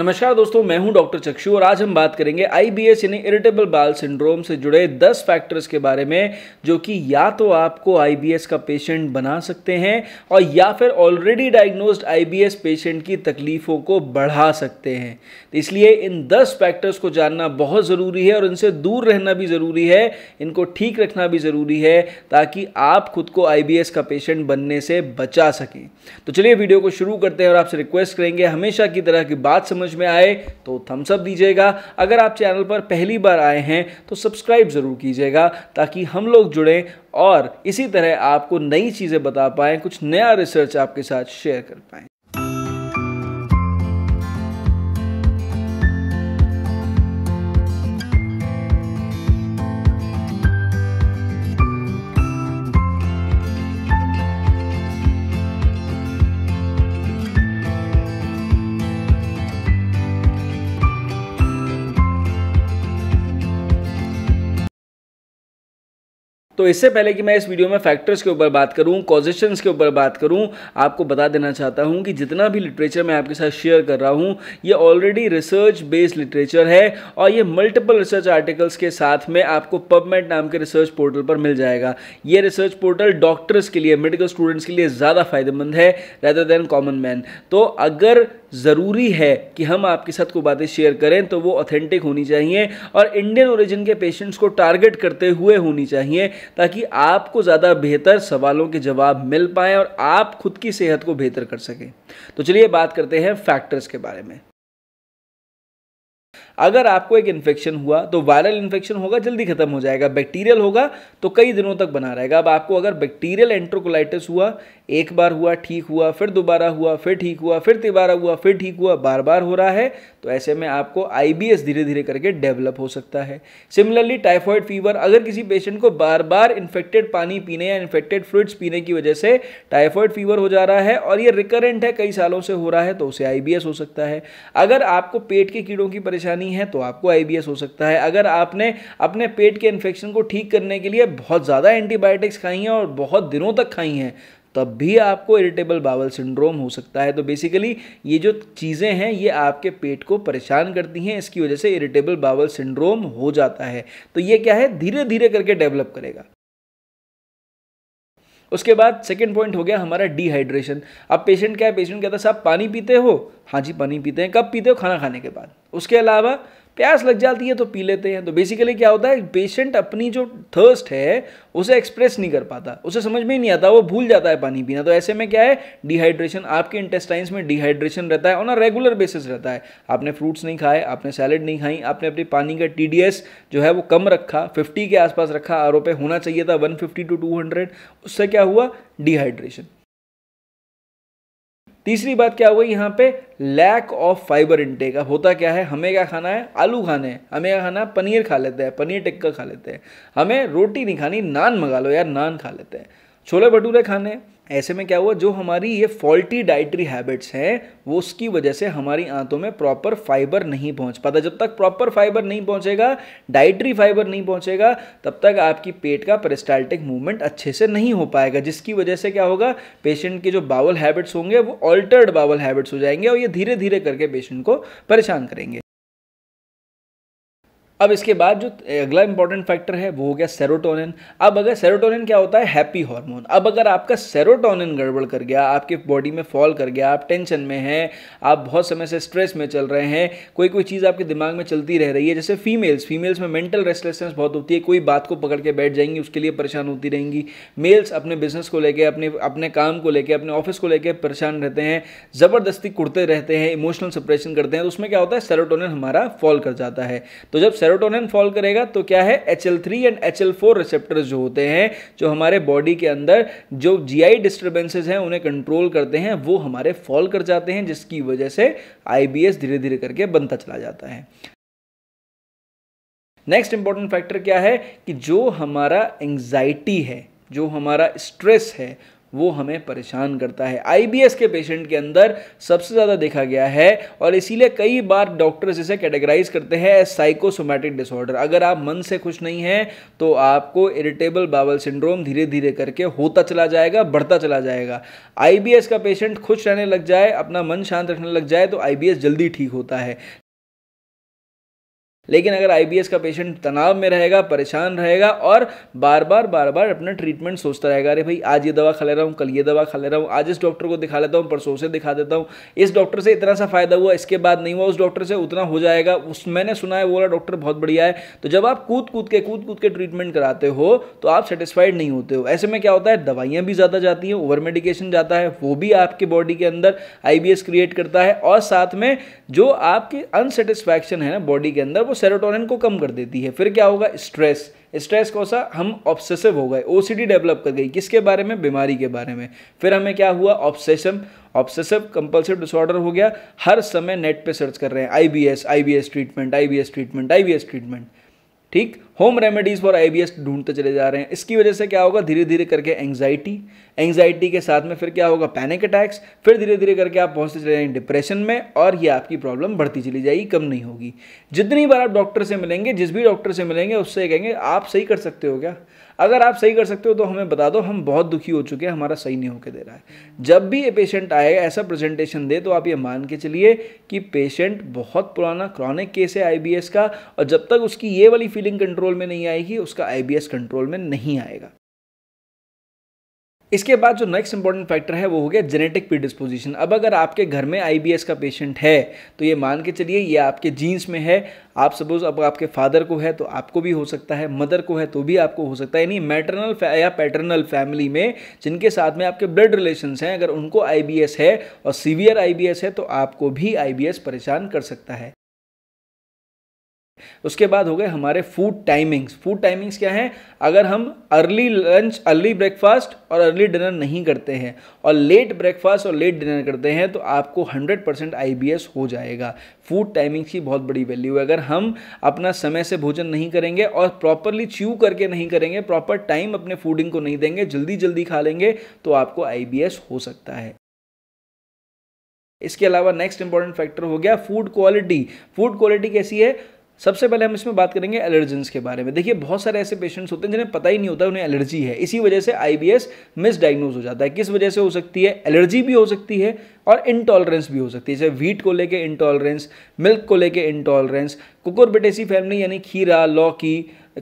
नमस्कार दोस्तों मैं हूं डॉक्टर चक्षु और आज हम बात करेंगे आईबीएस यानी इरिटेबल बाल सिंड्रोम से जुड़े 10 फैक्टर्स के बारे में जो कि या तो आपको आईबीएस का पेशेंट बना सकते हैं और या फिर ऑलरेडी डायग्नोस्ड आईबीएस पेशेंट की तकलीफ़ों को बढ़ा सकते हैं इसलिए इन 10 फैक्टर्स को जानना बहुत ज़रूरी है और इनसे दूर रहना भी ज़रूरी है इनको ठीक रखना भी ज़रूरी है ताकि आप खुद को आई का पेशेंट बनने से बचा सकें तो चलिए वीडियो को शुरू करते हैं और आपसे रिक्वेस्ट करेंगे हमेशा की तरह की बात समझ समझ में आए तो थम्सअप दीजिएगा अगर आप चैनल पर पहली बार आए हैं तो सब्सक्राइब ज़रूर कीजिएगा ताकि हम लोग जुड़ें और इसी तरह आपको नई चीज़ें बता पाएँ कुछ नया रिसर्च आपके साथ शेयर कर पाएँ तो इससे पहले कि मैं इस वीडियो में फैक्टर्स के ऊपर बात करूँ कॉजेशन के ऊपर बात करूँ आपको बता देना चाहता हूँ कि जितना भी लिटरेचर मैं आपके साथ शेयर कर रहा हूँ ये ऑलरेडी रिसर्च बेस्ड लिटरेचर है और ये मल्टीपल रिसर्च आर्टिकल्स के साथ में आपको पबमेट नाम के रिसर्च पोर्टल पर मिल जाएगा ये रिसर्च पोर्टल डॉक्टर्स के लिए मेडिकल स्टूडेंट्स के लिए ज़्यादा फायदेमंद है रेदर देन कॉमन मैन तो अगर ज़रूरी है कि हम आपके साथ को बातें शेयर करें तो वो ऑथेंटिक होनी चाहिए और इंडियन ओरिजिन के पेशेंट्स को टारगेट करते हुए होनी चाहिए ताकि आपको ज़्यादा बेहतर सवालों के जवाब मिल पाएँ और आप खुद की सेहत को बेहतर कर सकें तो चलिए बात करते हैं फैक्टर्स के बारे में अगर आपको एक इन्फेक्शन हुआ तो वायरल इन्फेक्शन होगा जल्दी खत्म हो जाएगा बैक्टीरियल होगा तो कई दिनों तक बना रहेगा अब आपको अगर बैक्टीरियल एंट्रोकोलाइटिस हुआ एक बार हुआ ठीक हुआ फिर दोबारा हुआ फिर ठीक हुआ फिर तिबारा हुआ फिर ठीक हुआ बार बार हो रहा है तो ऐसे में आपको आई धीरे धीरे करके डेवलप हो सकता है सिमिलरली टाइफॉइड फीवर अगर किसी पेशेंट को बार बार इन्फेक्टेड पानी पीने या इन्फेक्टेड फ्लूड्स पीने की वजह से टाइफॉइड फीवर हो जा रहा है और ये रिकरेंट है कई सालों से हो रहा है तो उसे आई हो सकता है अगर आपको पेट के कीड़ों की परेशानी नहीं है तो आपको आई हो सकता है अगर आपने अपने पेट के इन्फेक्शन को ठीक करने के लिए बहुत ज़्यादा एंटीबायोटिक्स खाई हैं और बहुत दिनों तक खाई हैं तब भी आपको इरिटेबल बावल सिंड्रोम हो सकता है तो बेसिकली ये जो चीज़ें हैं ये आपके पेट को परेशान करती हैं इसकी वजह से इरिटेबल बावल सिंड्रोम हो जाता है तो ये क्या है धीरे धीरे करके डेवलप करेगा उसके बाद सेकेंड पॉइंट हो गया हमारा डिहाइड्रेशन अब पेशेंट क्या है पेशेंट कहता है साहब पानी पीते हो हाँ जी पानी पीते हैं कब पीते हो खाना खाने के बाद उसके अलावा प्यास लग जाती है तो पी लेते हैं तो बेसिकली क्या होता है पेशेंट अपनी जो थर्स्ट है उसे एक्सप्रेस नहीं कर पाता उसे समझ में ही नहीं आता वो भूल जाता है पानी पीना तो ऐसे में क्या है डिहाइड्रेशन आपके इंटेस्टाइंस में डिहाइड्रेशन रहता है ऑन अ रेगुलर बेसिस रहता है आपने फ्रूट्स नहीं खाए आपने सैलड नहीं खाई आपने अपनी पानी का टी जो है वो कम रखा फिफ्टी के आसपास रखा आरोप होना चाहिए था वन टू टू उससे क्या हुआ डिहाइड्रेशन तीसरी बात क्या हुई यहाँ पे लैक ऑफ फाइबर इंटेक होता क्या है हमें क्या खाना है आलू खाने हैं हमें क्या खाना है पनीर खा लेते हैं पनीर टिक्का खा लेते हैं हमें रोटी नहीं खानी नान मंगा लो यार नान खा लेते हैं छोले भटूरे खाने ऐसे में क्या हुआ जो हमारी ये फॉल्टी डाइटरी हैबिट्स हैं वो उसकी वजह से हमारी आंतों में प्रॉपर फाइबर नहीं पहुंच पाता जब तक प्रॉपर फाइबर नहीं पहुंचेगा डाइटरी फाइबर नहीं पहुंचेगा तब तक आपकी पेट का पेरिस्टाल्टिक मूवमेंट अच्छे से नहीं हो पाएगा जिसकी वजह से क्या होगा पेशेंट के जो बावल हैबिट्स होंगे वो ऑल्टर्ड बावल हैबिट्स हो जाएंगे और ये धीरे धीरे करके पेशेंट को परेशान करेंगे अब इसके बाद जो अगला इंपॉर्टेंट फैक्टर है वो हो गया सेरोटोनिन अब अगर सेरोटोनिन क्या होता है हैप्पी हार्मोन अब अगर आपका सेरोटोनिन गड़बड़ कर गया आपके बॉडी में फॉल कर गया आप टेंशन में हैं आप बहुत समय से स्ट्रेस में चल रहे हैं कोई कोई चीज़ आपके दिमाग में चलती रह रही है जैसे फीमेल्स फीमेल्स में मेंटल रेस्टलेसनेस बहुत होती है कोई बात को पकड़ के बैठ जाएंगी उसके लिए परेशान होती रहेंगी मेल्स अपने बिजनेस को लेकर अपने अपने काम को लेकर अपने ऑफिस को लेकर परेशान रहते हैं ज़बरदस्ती कुड़ते रहते हैं इमोशनल सप्रेशन करते हैं तो उसमें क्या होता है सेरोटोनिन हमारा फॉल कर जाता है तो जब सेरोटोनिन फॉल करेगा तो क्या है H L three and H L four receptor जो होते हैं जो हमारे बॉडी के अंदर जो जी आई डिस्टर्बेंसेज हैं उन्हें कंट्रोल करते हैं वो हमारे फॉल कर जाते हैं जिसकी वजह से आई बी एस धीरे धीरे करके बनता चला जाता है नेक्स्ट इंपॉर्टेंट फैक्टर क्या है कि जो हमारा एंग्जाइटी है जो हमारा स्ट्रेस है वो हमें परेशान करता है आईबीएस के पेशेंट के अंदर सबसे ज़्यादा देखा गया है और इसीलिए कई बार डॉक्टर्स इसे कैटेगराइज करते हैं एज साइकोसोमैटिक डिसऑर्डर अगर आप मन से खुश नहीं हैं तो आपको इरिटेबल बावल सिंड्रोम धीरे धीरे करके होता चला जाएगा बढ़ता चला जाएगा आई का पेशेंट खुश रहने लग जाए अपना मन शांत रखने लग जाए तो आई जल्दी ठीक होता है लेकिन अगर आई का पेशेंट तनाव में रहेगा परेशान रहेगा और बार बार बार बार अपना ट्रीटमेंट सोचता रहेगा अरे भाई आज ये दवा खा ले रहा हूँ कल ये दवा खा ले रहा हूँ आज इस डॉक्टर को दिखा लेता हूँ परसों से दिखा देता हूँ इस डॉक्टर से इतना सा फायदा हुआ इसके बाद नहीं हुआ उस डॉक्टर से उतना हो जाएगा उस मैंने सुना है वो वाला डॉक्टर बहुत बढ़िया है तो जब आप कूद कूद के कूद कूद के ट्रीटमेंट कराते हो तो आप सेटिस्फाइड नहीं होते हो ऐसे में क्या होता है दवाइयाँ भी ज़्यादा जाती हैं ओवर मेडिकेशन जाता है वो भी आपके बॉडी के अंदर आई क्रिएट करता है और साथ में जो आपकी अनसेटिस्फैक्शन है ना बॉडी के अंदर वो सेरोटोनिन को कम कर देती है फिर क्या होगा स्ट्रेस स्ट्रेस कौन सा हम ऑब्सेसिव हो गए ओसीडी डेवलप कर गई किसके बारे में बीमारी के बारे में फिर हमें क्या हुआ ऑब्सेशन ऑब्सेसिव कंपल्सिव डिसऑर्डर हो गया हर समय नेट पे सर्च कर रहे हैं IBS IBS treatment IBS treatment IBS treatment ठीक होम रेमेडीज़ फॉर आई ढूंढते चले जा रहे हैं इसकी वजह से क्या होगा धीरे धीरे करके एंग्जाइटी एंग्जाइटी के साथ में फिर क्या होगा पैनिक अटैक्स फिर धीरे धीरे करके आप पहुंचते चले जाएंगे डिप्रेशन में और ये आपकी प्रॉब्लम बढ़ती चली जाएगी कम नहीं होगी जितनी बार आप डॉक्टर से मिलेंगे जिस भी डॉक्टर से मिलेंगे उससे कहेंगे आप सही कर सकते हो क्या अगर आप सही कर सकते हो तो हमें बता दो हम बहुत दुखी हो चुके हैं हमारा सही नहीं होकर दे रहा है जब भी ये पेशेंट आए ऐसा प्रेजेंटेशन दे तो आप ये मान के चलिए कि पेशेंट बहुत पुराना क्रॉनिक केस है आई का और जब तक उसकी ये वाली फीलिंग कंट्रोल में नहीं आएगी उसका आई कंट्रोल में नहीं आएगा इसके बाद जो नेक्स्ट इंपॉर्टेंट फैक्टर है वो हो गया जेनेटिक प्रीडिस्पोजिशन अब अगर आपके घर में आई का पेशेंट है तो ये मान के चलिए ये आपके जीन्स में है आप सपोज अब आपके फादर को है तो आपको भी हो सकता है मदर को है तो भी आपको हो सकता है यानी मैटरनल या पैटर्नल फैमिली में जिनके साथ में आपके ब्लड रिलेशन हैं अगर उनको आई है और सीवियर आई है तो आपको भी आई परेशान कर सकता है उसके बाद हो गए हमारे फूड टाइमिंग्स फूड टाइमिंग्स क्या हैं अगर हम अर्ली लंच अर्ली ब्रेकफास्ट और अर्ली डिनर नहीं करते हैं और लेट ब्रेकफास्ट और लेट डिनर करते हैं तो आपको 100 परसेंट आई हो जाएगा फूड टाइमिंग्स की बहुत बड़ी वैल्यू है अगर हम अपना समय से भोजन नहीं करेंगे और प्रॉपरली च्यू करके नहीं करेंगे प्रॉपर टाइम अपने फूडिंग को नहीं देंगे जल्दी जल्दी खा लेंगे तो आपको आई हो सकता है इसके अलावा नेक्स्ट इंपॉर्टेंट फैक्टर हो गया फूड क्वालिटी फूड क्वालिटी कैसी है सबसे पहले हम इसमें बात करेंगे एलर्जेंस के बारे में देखिए बहुत सारे ऐसे पेशेंट्स होते हैं जिन्हें पता ही नहीं होता उन्हें एलर्जी है इसी वजह से आईबीएस मिसडाइग्नोज हो जाता है किस वजह से हो सकती है एलर्जी भी हो सकती है और इंटॉलरेंस भी हो सकती है जैसे व्हीट को लेके इंटॉलरेंस मिल्क को लेके इंटॉलरेंस कुकुरबिटेसी फैमिली यानी खीरा लौकी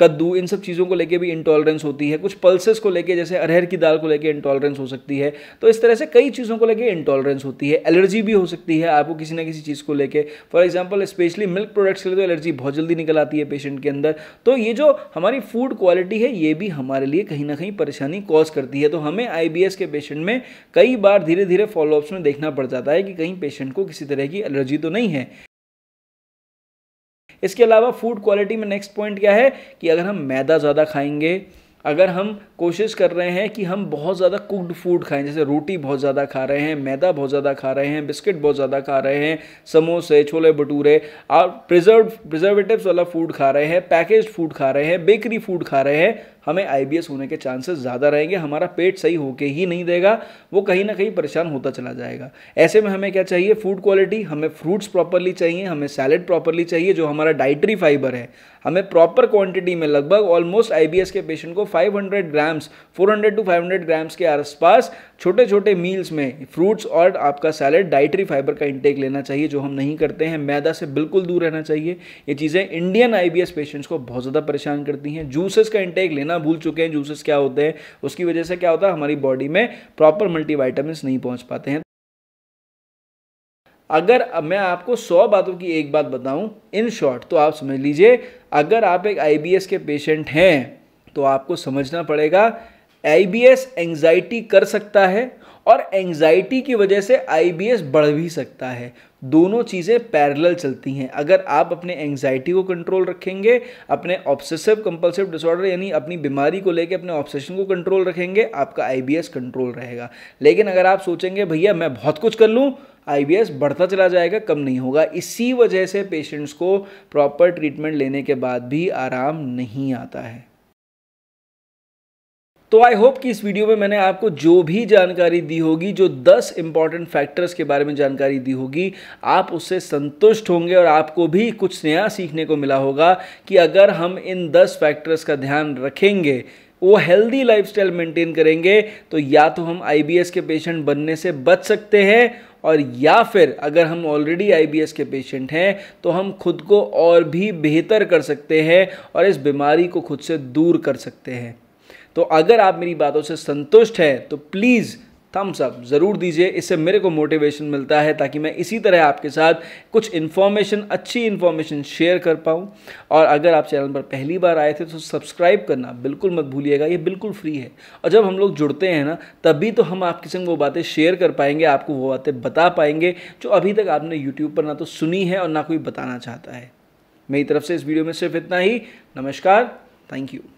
कद्दू इन सब चीज़ों को लेके भी इंटॉलरेंस होती है कुछ पल्सेस को लेके जैसे अरहर की दाल को लेके इंटॉलरेंस हो सकती है तो इस तरह से कई चीज़ों को लेके इंटॉलरेंस होती है एलर्जी भी हो सकती है आपको किसी ना किसी चीज़ को लेके for example specially milk products के लिए तो एलर्जी बहुत जल्दी निकल आती है पेशेंट के अंदर तो ये जो हमारी फूड क्वालिटी है ये भी हमारे लिए कहीं ना कहीं परेशानी कॉज करती है तो हमें आई के पेशेंट में कई बार धीरे धीरे फॉलोअप्स में देखना पड़ जाता है कि कहीं पेशेंट को किसी तरह की एलर्जी तो नहीं है इसके अलावा फूड क्वालिटी में नेक्स्ट पॉइंट क्या है कि अगर हम मैदा ज़्यादा खाएंगे अगर हम कोशिश कर रहे हैं कि हम बहुत ज़्यादा कुकड फूड खाएं जैसे रोटी बहुत ज़्यादा खा रहे हैं मैदा बहुत ज़्यादा खा रहे हैं बिस्किट बहुत ज़्यादा खा रहे हैं समोसे छोले भटूरे आप प्रिजर्व प्रिजर्वेटिव वाला फूड खा रहे हैं पैकेज फूड खा रहे हैं बेकरी फूड खा रहे हैं हमें आई होने के चांसेस ज़्यादा रहेंगे हमारा पेट सही होके ही नहीं देगा वो कहीं ना कहीं परेशान होता चला जाएगा ऐसे में हमें क्या चाहिए फूड क्वालिटी हमें फ्रूट्स प्रॉपरली चाहिए हमें सैलड प्रॉपरली चाहिए जो हमारा डाइटरी फाइबर है हमें प्रॉपर क्वांटिटी में लगभग ऑलमोस्ट आई के पेशेंट को 500 ग्राम ग्राम्स 400 टू 500 ग्राम्स के आसपास छोटे छोटे मील्स में फ्रूट्स और आपका सैलड डाइटरी फाइबर का इंटेक लेना चाहिए जो हम नहीं करते हैं मैदा से बिल्कुल दूर रहना चाहिए ये चीज़ें इंडियन आईबीएस पेशेंट्स को बहुत ज़्यादा परेशान करती हैं जूसेस का इंटेक लेना भूल चुके हैं जूसेस क्या होते हैं उसकी वजह से क्या होता है हमारी बॉडी में प्रॉपर मल्टीवाइटामिन नहीं पहुँच पाते हैं अगर मैं आपको सौ बातों की एक बात बताऊं इन शॉर्ट तो आप समझ लीजिए अगर आप एक आईबीएस के पेशेंट हैं तो आपको समझना पड़ेगा आईबीएस एंजाइटी कर सकता है और एंजाइटी की वजह से आईबीएस बढ़ भी सकता है दोनों चीज़ें पैरेलल चलती हैं अगर आप अपने एंजाइटी को कंट्रोल रखेंगे अपने ऑब्सेसिव कंपल्सिव डिसऑर्डर यानी अपनी बीमारी को लेके अपने ऑब्सेशन को कंट्रोल रखेंगे आपका आईबीएस कंट्रोल रहेगा लेकिन अगर आप सोचेंगे भैया मैं बहुत कुछ कर लूँ आई बढ़ता चला जाएगा कम नहीं होगा इसी वजह से पेशेंट्स को प्रॉपर ट्रीटमेंट लेने के बाद भी आराम नहीं आता है तो आई होप कि इस वीडियो में मैंने आपको जो भी जानकारी दी होगी जो 10 इंपॉर्टेंट फैक्टर्स के बारे में जानकारी दी होगी आप उससे संतुष्ट होंगे और आपको भी कुछ नया सीखने को मिला होगा कि अगर हम इन 10 फैक्टर्स का ध्यान रखेंगे वो हेल्दी लाइफस्टाइल मेंटेन करेंगे तो या तो हम आईबीएस के पेशेंट बनने से बच सकते हैं और या फिर अगर हम ऑलरेडी आईबीएस के पेशेंट हैं तो हम खुद को और भी बेहतर कर सकते हैं और इस बीमारी को खुद से दूर कर सकते हैं तो अगर आप मेरी बातों से संतुष्ट हैं तो प्लीज़ थम्स अप ज़रूर दीजिए इससे मेरे को मोटिवेशन मिलता है ताकि मैं इसी तरह आपके साथ कुछ इन्फॉर्मेशन अच्छी इन्फॉर्मेशन शेयर कर पाऊँ और अगर आप चैनल पर पहली बार आए थे तो सब्सक्राइब करना बिल्कुल मत भूलिएगा ये बिल्कुल फ्री है और जब हम लोग जुड़ते हैं ना तभी तो हम आपके संग वो बातें शेयर कर पाएंगे आपको वो बातें बता पाएंगे जो अभी तक आपने यूट्यूब पर ना तो सुनी है और ना कोई बताना चाहता है मेरी तरफ से इस वीडियो में सिर्फ इतना ही नमस्कार थैंक यू